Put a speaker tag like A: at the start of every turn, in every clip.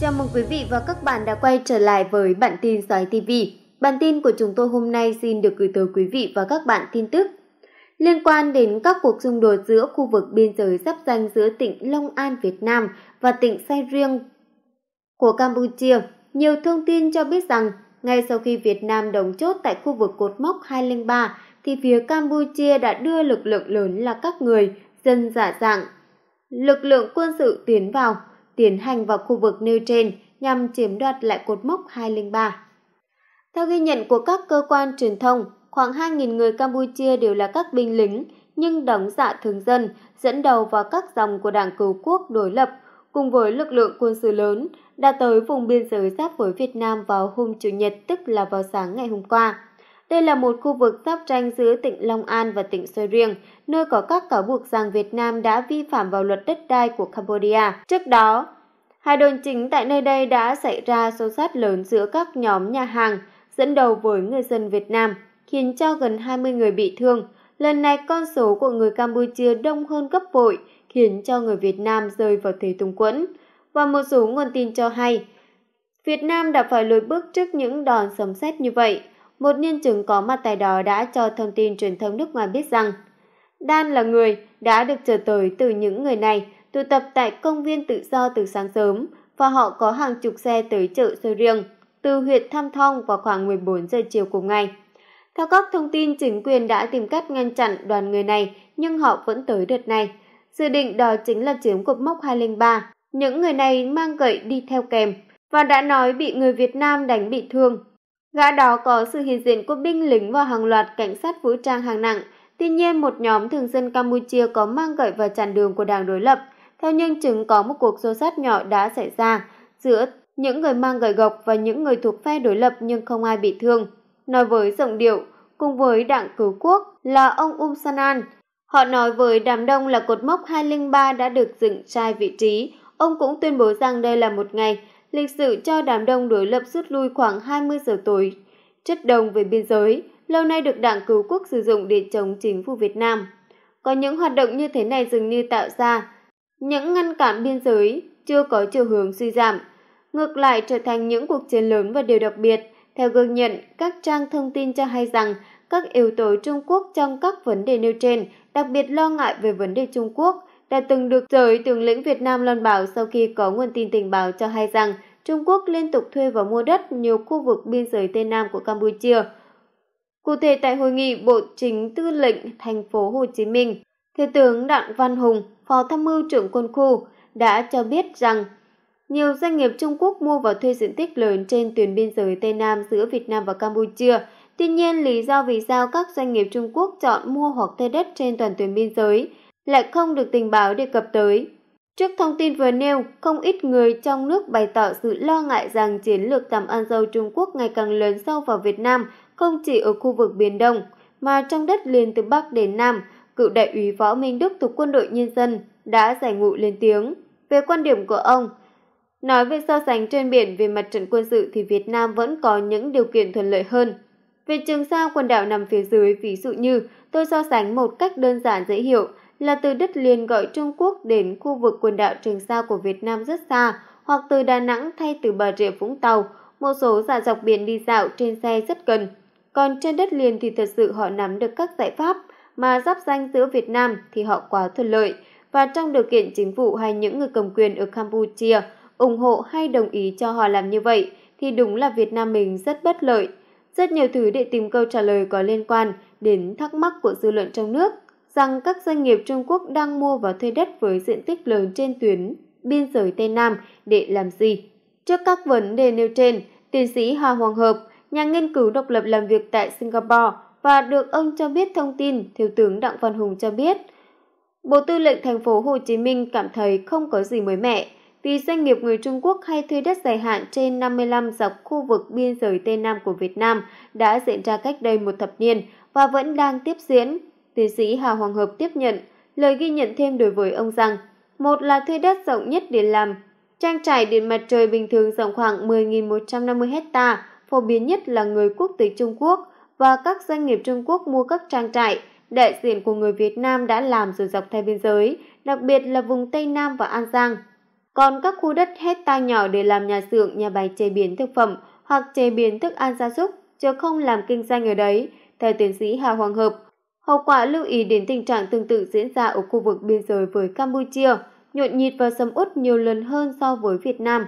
A: Chào mừng quý vị và các bạn đã quay trở lại với bản tin Sói TV. Bản tin của chúng tôi hôm nay xin được gửi tới quý vị và các bạn tin tức liên quan đến các cuộc xung đột giữa khu vực biên giới giáp danh giữa tỉnh Long An Việt Nam và tỉnh Sai Riêng của Campuchia. Nhiều thông tin cho biết rằng ngay sau khi Việt Nam đóng chốt tại khu vực cột mốc 203 thì phía Campuchia đã đưa lực lượng lớn là các người dân giả dạng. Lực lượng quân sự tiến vào, tiến hành vào khu vực nêu trên nhằm chiếm đoạt lại cột mốc 203. Theo ghi nhận của các cơ quan truyền thông, khoảng 2.000 người Campuchia đều là các binh lính nhưng đóng dạ thường dân, dẫn đầu vào các dòng của Đảng Cứu Quốc đối lập cùng với lực lượng quân sự lớn đã tới vùng biên giới giáp với Việt Nam vào hôm Chủ nhật tức là vào sáng ngày hôm qua. Đây là một khu vực giáp tranh giữa tỉnh Long An và tỉnh Soi Riêng, nơi có các cáo buộc rằng Việt Nam đã vi phạm vào luật đất đai của Campuchia. Trước đó, hai đồn chính tại nơi đây đã xảy ra xô sát lớn giữa các nhóm nhà hàng, dẫn đầu với người dân Việt Nam, khiến cho gần 20 người bị thương. Lần này con số của người Campuchia đông hơn gấp bội, khiến cho người Việt Nam rơi vào thế tùng quẫn. Và một số nguồn tin cho hay, Việt Nam đã phải lùi bước trước những đòn sấm sét như vậy một nhân chứng có mặt tại đó đã cho thông tin truyền thông nước ngoài biết rằng Dan là người đã được trở tới từ những người này tụ tập tại công viên tự do từ sáng sớm và họ có hàng chục xe tới chợ sơ riêng từ huyện Tham Thong vào khoảng 14 giờ chiều cùng ngày. Theo các thông tin, chính quyền đã tìm cách ngăn chặn đoàn người này nhưng họ vẫn tới đợt này. Dự định đó chính là chiếm cột mốc 203. Những người này mang gậy đi theo kèm và đã nói bị người Việt Nam đánh bị thương Gã đó có sự hiện diện của binh lính và hàng loạt cảnh sát vũ trang hàng nặng. Tuy nhiên, một nhóm thường dân Campuchia có mang gậy vào chặn đường của đảng đối lập. Theo nhân chứng có một cuộc xô sát nhỏ đã xảy ra giữa những người mang gậy gộc và những người thuộc phe đối lập nhưng không ai bị thương. Nói với giọng điệu, cùng với đảng cứu quốc là ông Um Sanan. Họ nói với đám đông là cột mốc 203 đã được dựng trai vị trí. Ông cũng tuyên bố rằng đây là một ngày lịch sử cho đám đông đối lập rút lui khoảng 20 giờ tối. Chất đồng về biên giới, lâu nay được Đảng Cứu Quốc sử dụng để chống chính phủ Việt Nam. Có những hoạt động như thế này dường như tạo ra những ngăn cản biên giới chưa có chiều hướng suy giảm, ngược lại trở thành những cuộc chiến lớn và điều đặc biệt. Theo gương nhận, các trang thông tin cho hay rằng các yếu tố Trung Quốc trong các vấn đề nêu trên đặc biệt lo ngại về vấn đề Trung Quốc đã từng được giới tướng lĩnh Việt Nam loan báo sau khi có nguồn tin tình báo cho hay rằng Trung Quốc liên tục thuê và mua đất nhiều khu vực biên giới Tây Nam của Campuchia. Cụ thể tại hội nghị Bộ Chính Tư lệnh thành phố Hồ Chí Minh, Thiếu tướng Đặng Văn Hùng, Phó Tham mưu trưởng quân khu, đã cho biết rằng nhiều doanh nghiệp Trung Quốc mua và thuê diện tích lớn trên tuyến biên giới Tây Nam giữa Việt Nam và Campuchia. Tuy nhiên, lý do vì sao các doanh nghiệp Trung Quốc chọn mua hoặc thuê đất trên toàn tuyến biên giới – lại không được tình báo đề cập tới. Trước thông tin vừa nêu, không ít người trong nước bày tỏ sự lo ngại rằng chiến lược tầm ăn dâu Trung Quốc ngày càng lớn sâu vào Việt Nam, không chỉ ở khu vực Biển Đông, mà trong đất liền từ Bắc đến Nam, cựu đại úy Võ Minh Đức thuộc quân đội nhân dân đã giải ngụ lên tiếng về quan điểm của ông. Nói về so sánh trên biển về mặt trận quân sự thì Việt Nam vẫn có những điều kiện thuận lợi hơn. Về Trường Sa, quần đảo nằm phía dưới, ví dụ như tôi so sánh một cách đơn giản dễ hiểu – là từ đất liền gọi Trung Quốc đến khu vực quần đảo Trường Sa của Việt Nam rất xa, hoặc từ Đà Nẵng thay từ Bà Rịa Vũng Tàu, một số dạ dọc biển đi dạo trên xe rất gần. Còn trên đất liền thì thật sự họ nắm được các giải pháp mà giáp danh giữa Việt Nam thì họ quá thuận lợi. Và trong điều kiện chính phủ hay những người cầm quyền ở Campuchia ủng hộ hay đồng ý cho họ làm như vậy thì đúng là Việt Nam mình rất bất lợi. Rất nhiều thứ để tìm câu trả lời có liên quan đến thắc mắc của dư luận trong nước – rằng các doanh nghiệp Trung Quốc đang mua và thuê đất với diện tích lớn trên tuyến biên giới Tây Nam để làm gì. Trước các vấn đề nêu trên, tiến sĩ Hà Hoàng Hợp, nhà nghiên cứu độc lập làm việc tại Singapore và được ông cho biết thông tin, Thiếu tướng Đặng Văn Hùng cho biết, Bộ Tư lệnh thành phố Hồ Chí Minh cảm thấy không có gì mới mẻ vì doanh nghiệp người Trung Quốc hay thuê đất dài hạn trên 55 dọc khu vực biên giới Tây Nam của Việt Nam đã diễn ra cách đây một thập niên và vẫn đang tiếp diễn. Tiến sĩ Hà Hoàng Hợp tiếp nhận lời ghi nhận thêm đối với ông rằng một là thuê đất rộng nhất để làm. Trang trải điện mặt trời bình thường rộng khoảng 10.150 hecta, phổ biến nhất là người quốc tịch Trung Quốc và các doanh nghiệp Trung Quốc mua các trang trại. Đại diện của người Việt Nam đã làm rồi dọc theo biên giới, đặc biệt là vùng Tây Nam và An Giang. Còn các khu đất hecta nhỏ để làm nhà xưởng, nhà bày chế biến thực phẩm hoặc chế biến thức ăn gia súc, chứ không làm kinh doanh ở đấy. Theo tiến sĩ Hà Hoàng Hợp, Hậu quả lưu ý đến tình trạng tương tự diễn ra ở khu vực biên giới với Campuchia, nhộn nhịp và sầm út nhiều lần hơn so với Việt Nam.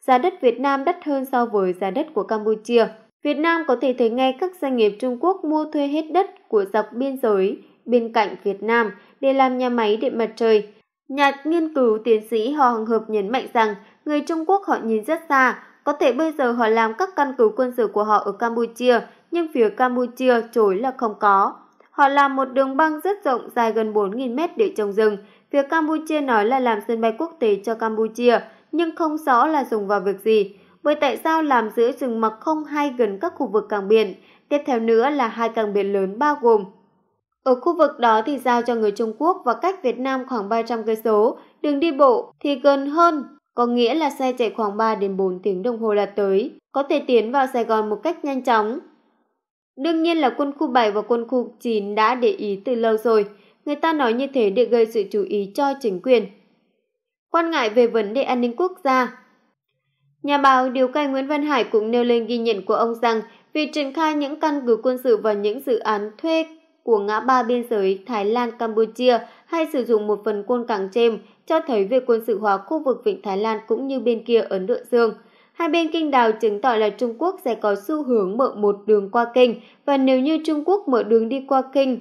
A: Giá đất Việt Nam đắt hơn so với giá đất của Campuchia. Việt Nam có thể thấy ngay các doanh nghiệp Trung Quốc mua thuê hết đất của dọc biên giới bên cạnh Việt Nam để làm nhà máy điện mặt trời. Nhà nghiên cứu tiến sĩ Hò Hằng Hợp nhấn mạnh rằng người Trung Quốc họ nhìn rất xa, có thể bây giờ họ làm các căn cứ quân sự của họ ở Campuchia, nhưng phía Campuchia chối là không có. Họ làm một đường băng rất rộng dài gần 4.000 mét để trồng rừng. Phía Campuchia nói là làm sân bay quốc tế cho Campuchia, nhưng không rõ là dùng vào việc gì. Vậy tại sao làm giữa rừng mà không hay gần các khu vực cảng biển? Tiếp theo nữa là hai cảng biển lớn bao gồm ở khu vực đó thì giao cho người Trung Quốc và cách Việt Nam khoảng 300 cây số, đường đi bộ thì gần hơn, có nghĩa là xe chạy khoảng 3 đến 4 tiếng đồng hồ là tới, có thể tiến vào Sài Gòn một cách nhanh chóng. Đương nhiên là quân khu 7 và quân khu 9 đã để ý từ lâu rồi, người ta nói như thế để gây sự chú ý cho chính quyền. Quan ngại về vấn đề an ninh quốc gia Nhà báo điều cai Nguyễn Văn Hải cũng nêu lên ghi nhận của ông rằng việc triển khai những căn cứ quân sự và những dự án thuê của ngã ba biên giới Thái Lan Campuchia hay sử dụng một phần côn cảng chêm cho thấy việc quân sự hóa khu vực Vịnh Thái Lan cũng như bên kia Ấn Độ Dương – hai bên kinh đào chứng tỏ là Trung Quốc sẽ có xu hướng mở một đường qua kinh và nếu như Trung Quốc mở đường đi qua kinh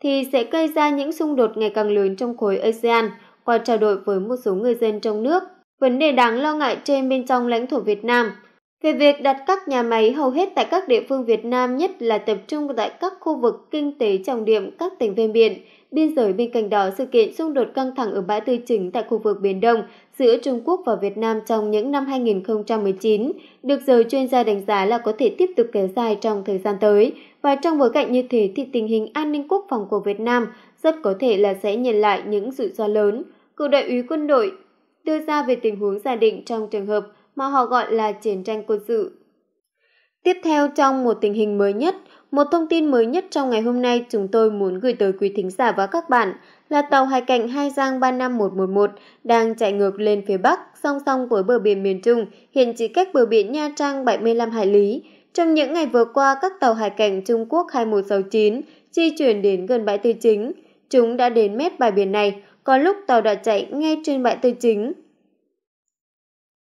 A: thì sẽ gây ra những xung đột ngày càng lớn trong khối ASEAN qua trao đổi với một số người dân trong nước. Vấn đề đáng lo ngại trên bên trong lãnh thổ Việt Nam – về việc đặt các nhà máy hầu hết tại các địa phương Việt Nam nhất là tập trung tại các khu vực kinh tế trọng điểm các tỉnh ven biển, biên giới bên cạnh đó sự kiện xung đột căng thẳng ở bãi tư chính tại khu vực Biển Đông giữa Trung Quốc và Việt Nam trong những năm 2019 được giới chuyên gia đánh giá là có thể tiếp tục kéo dài trong thời gian tới và trong bối cảnh như thế thì tình hình an ninh quốc phòng của Việt Nam rất có thể là sẽ nhận lại những rủi ro lớn. Cựu đại úy quân đội đưa ra về tình huống giả định trong trường hợp mà họ gọi là chiến tranh quân sự. Tiếp theo trong một tình hình mới nhất, một thông tin mới nhất trong ngày hôm nay chúng tôi muốn gửi tới quý thính giả và các bạn là tàu hải cảnh Hai Giang 35111 đang chạy ngược lên phía Bắc song song với bờ biển miền Trung, hiện chỉ cách bờ biển Nha Trang 75 hải lý. Trong những ngày vừa qua, các tàu hải cảnh Trung Quốc 2169 di chuyển đến gần bãi tư chính. Chúng đã đến mép bãi biển này, có lúc tàu đã chạy ngay trên bãi tư chính.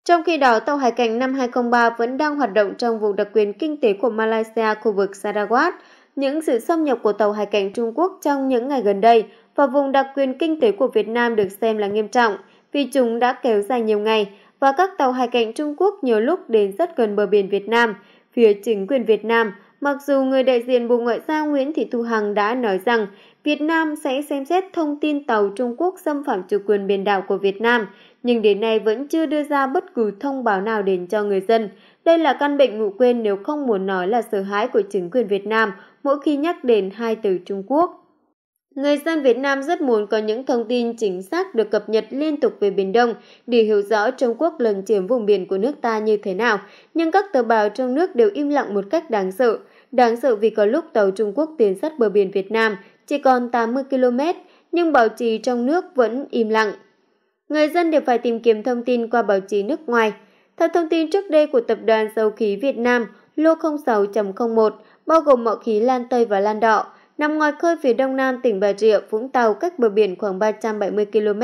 A: Trong khi đó, tàu hải cảnh năm 2003 vẫn đang hoạt động trong vùng đặc quyền kinh tế của Malaysia khu vực Sarawak. Những sự xâm nhập của tàu hải cảnh Trung Quốc trong những ngày gần đây vào vùng đặc quyền kinh tế của Việt Nam được xem là nghiêm trọng vì chúng đã kéo dài nhiều ngày và các tàu hải cảnh Trung Quốc nhiều lúc đến rất gần bờ biển Việt Nam. Phía chính quyền Việt Nam, mặc dù người đại diện Bộ Ngoại giao Nguyễn Thị Thu Hằng đã nói rằng Việt Nam sẽ xem xét thông tin tàu Trung Quốc xâm phạm chủ quyền biển đảo của Việt Nam – nhưng đến nay vẫn chưa đưa ra bất cứ thông báo nào đến cho người dân. Đây là căn bệnh ngụ quên nếu không muốn nói là sợ hãi của chính quyền Việt Nam mỗi khi nhắc đến hai từ Trung Quốc. Người dân Việt Nam rất muốn có những thông tin chính xác được cập nhật liên tục về Biển Đông để hiểu rõ Trung Quốc lần chiếm vùng biển của nước ta như thế nào, nhưng các tờ báo trong nước đều im lặng một cách đáng sợ. Đáng sợ vì có lúc tàu Trung Quốc tiến sát bờ biển Việt Nam chỉ còn 80 km, nhưng báo chí trong nước vẫn im lặng người dân đều phải tìm kiếm thông tin qua báo chí nước ngoài. Theo thông tin trước đây của Tập đoàn Dầu khí Việt Nam, lô 06.01 bao gồm mỏ khí Lan Tây và Lan Đọ, nằm ngoài khơi phía đông nam tỉnh Bà Rịa, Vũng Tàu cách bờ biển khoảng 370 km.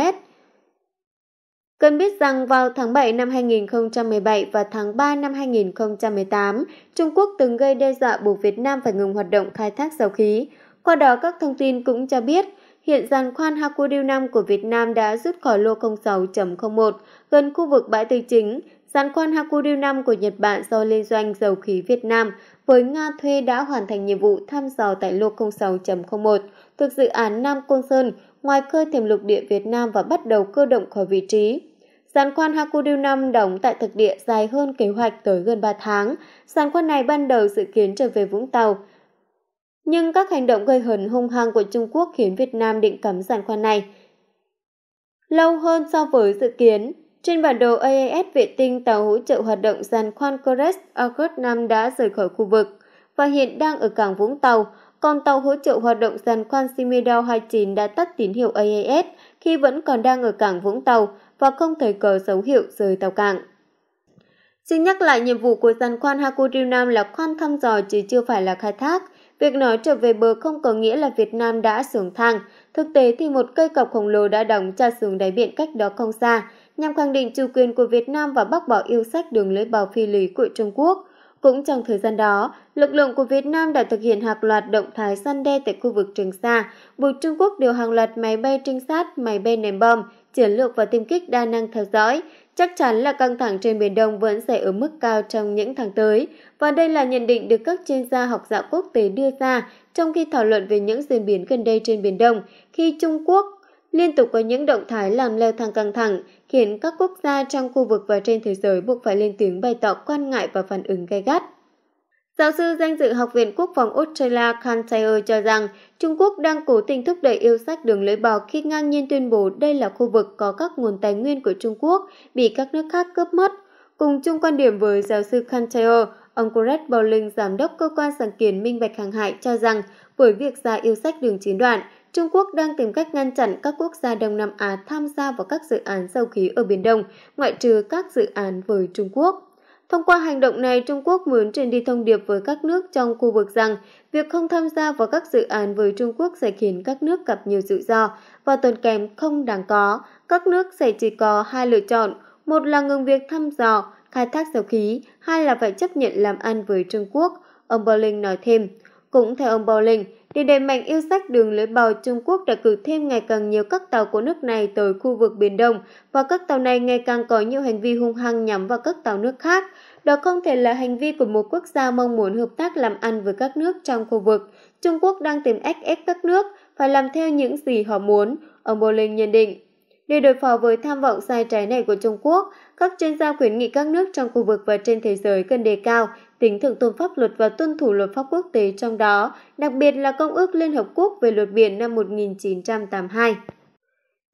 A: Cần biết rằng vào tháng 7 năm 2017 và tháng 3 năm 2018, Trung Quốc từng gây đe dọa buộc Việt Nam phải ngừng hoạt động khai thác dầu khí. Qua đó các thông tin cũng cho biết hiện giàn khoan Hakuryu 5 của Việt Nam đã rút khỏi lô 06.01 gần khu vực bãi tư chính. Giàn khoan Hakuryu 5 của Nhật Bản do Liên doanh dầu khí Việt Nam với Nga thuê đã hoàn thành nhiệm vụ thăm dò tại lô 06.01 thuộc dự án Nam Côn Sơn ngoài khơi thềm lục địa Việt Nam và bắt đầu cơ động khỏi vị trí. Giàn khoan Hakuryu 5 đóng tại thực địa dài hơn kế hoạch tới gần 3 tháng. Giàn khoan này ban đầu dự kiến trở về Vũng Tàu, nhưng các hành động gây hấn hung hăng của Trung Quốc khiến Việt Nam định cấm giàn khoan này. Lâu hơn so với dự kiến, trên bản đồ AIS vệ tinh tàu hỗ trợ hoạt động giàn khoan Crest August 5 đã rời khỏi khu vực và hiện đang ở cảng Vũng Tàu, còn tàu hỗ trợ hoạt động giàn khoan Simedao 29 đã tắt tín hiệu AIS khi vẫn còn đang ở cảng Vũng Tàu và không thấy cờ dấu hiệu rời tàu cảng. Xin nhắc lại nhiệm vụ của giàn khoan Hakuryu Nam là khoan thăm dò chứ chưa phải là khai thác – Việc nói trở về bờ không có nghĩa là Việt Nam đã xuống thang. Thực tế thì một cây cọc khổng lồ đã đóng cha xuống đáy biển cách đó không xa, nhằm khẳng định chủ quyền của Việt Nam và bác bỏ yêu sách đường lưỡi bò phi lý của Trung Quốc. Cũng trong thời gian đó, lực lượng của Việt Nam đã thực hiện hàng loạt động thái săn đe tại khu vực Trường Sa, buộc Trung Quốc điều hàng loạt máy bay trinh sát, máy bay ném bom, chiến lược và tiêm kích đa năng theo dõi, Chắc chắn là căng thẳng trên Biển Đông vẫn sẽ ở mức cao trong những tháng tới, và đây là nhận định được các chuyên gia học giả quốc tế đưa ra trong khi thảo luận về những diễn biến gần đây trên Biển Đông, khi Trung Quốc liên tục có những động thái làm leo thang căng thẳng, khiến các quốc gia trong khu vực và trên thế giới buộc phải lên tiếng bày tỏ quan ngại và phản ứng gay gắt. Giáo sư danh dự Học viện Quốc phòng Australia Kantayer cho rằng Trung Quốc đang cố tình thúc đẩy yêu sách đường lưỡi bò khi ngang nhiên tuyên bố đây là khu vực có các nguồn tài nguyên của Trung Quốc bị các nước khác cướp mất. Cùng chung quan điểm với giáo sư Kantayer, ông Brett Bowling, giám đốc cơ quan sáng kiến minh bạch hàng hải cho rằng với việc ra yêu sách đường chiến đoạn, Trung Quốc đang tìm cách ngăn chặn các quốc gia Đông Nam Á tham gia vào các dự án dầu khí ở Biển Đông, ngoại trừ các dự án với Trung Quốc. Thông qua hành động này, Trung Quốc muốn truyền đi thông điệp với các nước trong khu vực rằng việc không tham gia vào các dự án với Trung Quốc sẽ khiến các nước gặp nhiều rủi ro và tốn kém không đáng có. Các nước sẽ chỉ có hai lựa chọn, một là ngừng việc thăm dò, khai thác dầu khí, hai là phải chấp nhận làm ăn với Trung Quốc, ông Bolling nói thêm. Cũng theo ông Bolling, để đẩy mạnh yêu sách đường lưỡi bò, Trung Quốc đã cử thêm ngày càng nhiều các tàu của nước này tới khu vực Biển Đông và các tàu này ngày càng có nhiều hành vi hung hăng nhắm vào các tàu nước khác. Đó không thể là hành vi của một quốc gia mong muốn hợp tác làm ăn với các nước trong khu vực. Trung Quốc đang tìm ép ép các nước phải làm theo những gì họ muốn, ông Bolin nhận định. Để đối phó với tham vọng sai trái này của Trung Quốc, các chuyên gia khuyến nghị các nước trong khu vực và trên thế giới cần đề cao tính thượng tôn pháp luật và tuân thủ luật pháp quốc tế trong đó, đặc biệt là Công ước Liên Hợp Quốc về luật biển năm 1982.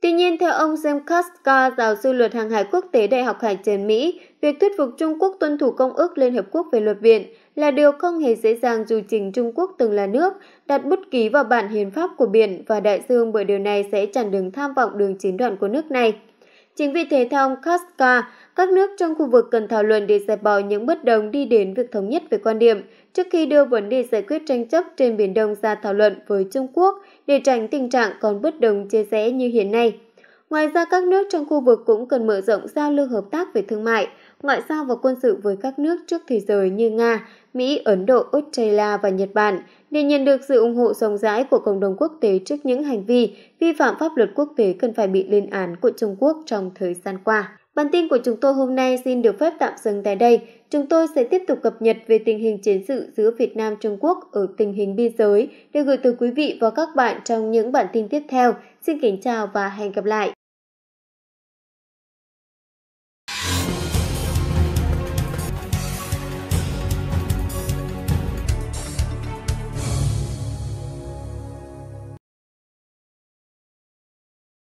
A: Tuy nhiên, theo ông James Koska, giáo sư luật hàng hải quốc tế Đại học Hải trần Mỹ, việc thuyết phục Trung Quốc tuân thủ Công ước Liên Hợp Quốc về luật biển là điều không hề dễ dàng dù chính Trung Quốc từng là nước, đặt bút ký vào bản hiến pháp của biển và đại dương bởi điều này sẽ chặn đường tham vọng đường chiến đoạn của nước này. Chính vì thế theo ông Kaska các nước trong khu vực cần thảo luận để giải bỏ những bất đồng đi đến việc thống nhất về quan điểm trước khi đưa vấn đề giải quyết tranh chấp trên Biển Đông ra thảo luận với Trung Quốc để tránh tình trạng còn bất đồng chia rẽ như hiện nay. Ngoài ra, các nước trong khu vực cũng cần mở rộng giao lưu hợp tác về thương mại, ngoại giao và quân sự với các nước trước thế giới như Nga, Mỹ, Ấn Độ, Australia và Nhật Bản để nhận được sự ủng hộ rộng rãi của cộng đồng quốc tế trước những hành vi vi phạm pháp luật quốc tế cần phải bị lên án của Trung Quốc trong thời gian qua. Bản tin của chúng tôi hôm nay xin được phép tạm dừng tại đây. Chúng tôi sẽ tiếp tục cập nhật về tình hình chiến sự giữa Việt Nam Trung Quốc ở tình hình biên giới để gửi tới quý vị và các bạn trong những bản tin tiếp theo. Xin kính chào và hẹn gặp lại.